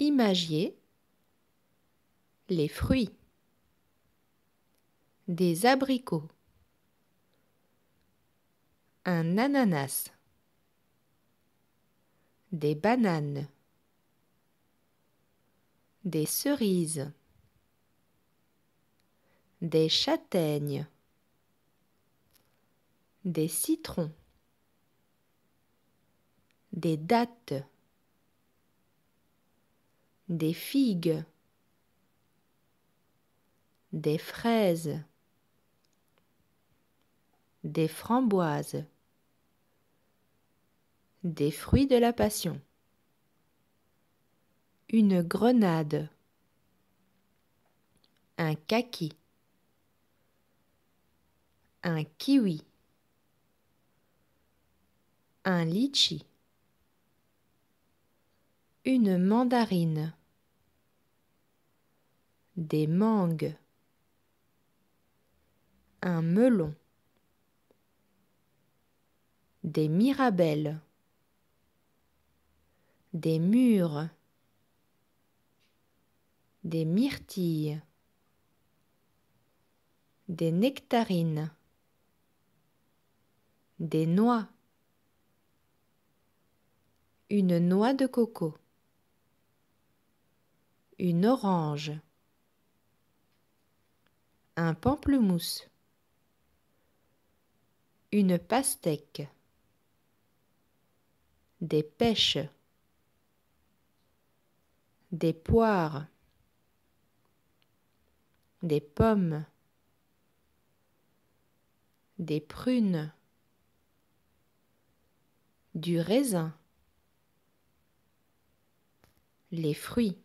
Imagier les fruits, des abricots, un ananas, des bananes, des cerises, des châtaignes, des citrons, des dattes des figues, des fraises, des framboises, des fruits de la passion, une grenade, un kaki, un kiwi, un litchi, une mandarine des mangues, un melon, des mirabelles, des mûres, des myrtilles, des nectarines, des noix, une noix de coco, une orange un pamplemousse, une pastèque, des pêches, des poires, des pommes, des prunes, du raisin, les fruits.